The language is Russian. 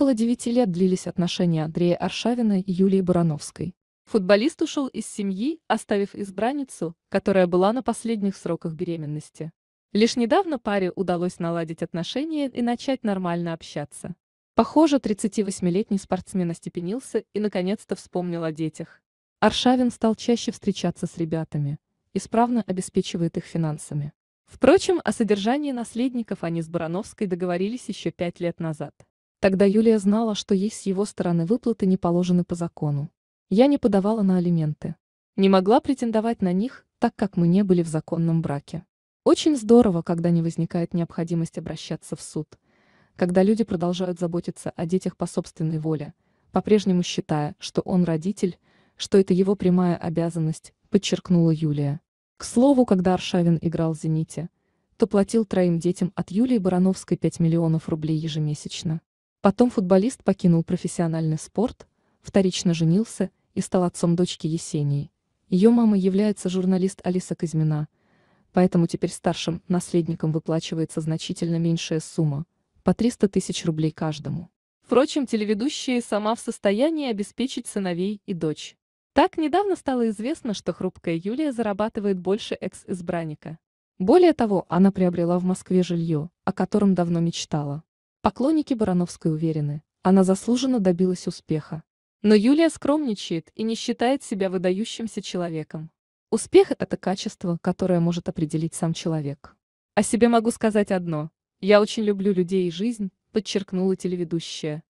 Около девяти лет длились отношения Андрея Аршавина и Юлии Барановской. Футболист ушел из семьи, оставив избранницу, которая была на последних сроках беременности. Лишь недавно паре удалось наладить отношения и начать нормально общаться. Похоже, 38-летний спортсмен остепенился и наконец-то вспомнил о детях. Аршавин стал чаще встречаться с ребятами, исправно обеспечивает их финансами. Впрочем, о содержании наследников они с Барановской договорились еще пять лет назад. Тогда Юлия знала, что ей с его стороны выплаты не положены по закону. Я не подавала на алименты. Не могла претендовать на них, так как мы не были в законном браке. Очень здорово, когда не возникает необходимость обращаться в суд, когда люди продолжают заботиться о детях по собственной воле, по-прежнему считая, что он родитель, что это его прямая обязанность, подчеркнула Юлия. К слову, когда Аршавин играл в «Зените», то платил троим детям от Юлии Барановской 5 миллионов рублей ежемесячно. Потом футболист покинул профессиональный спорт, вторично женился и стал отцом дочки Есении. Ее мамой является журналист Алиса Казьмина, поэтому теперь старшим наследникам выплачивается значительно меньшая сумма – по 300 тысяч рублей каждому. Впрочем, телеведущая сама в состоянии обеспечить сыновей и дочь. Так недавно стало известно, что хрупкая Юлия зарабатывает больше экс-избранника. Более того, она приобрела в Москве жилье, о котором давно мечтала. Поклонники Барановской уверены, она заслуженно добилась успеха. Но Юлия скромничает и не считает себя выдающимся человеком. Успех – это качество, которое может определить сам человек. О себе могу сказать одно. Я очень люблю людей и жизнь, подчеркнула телеведущая.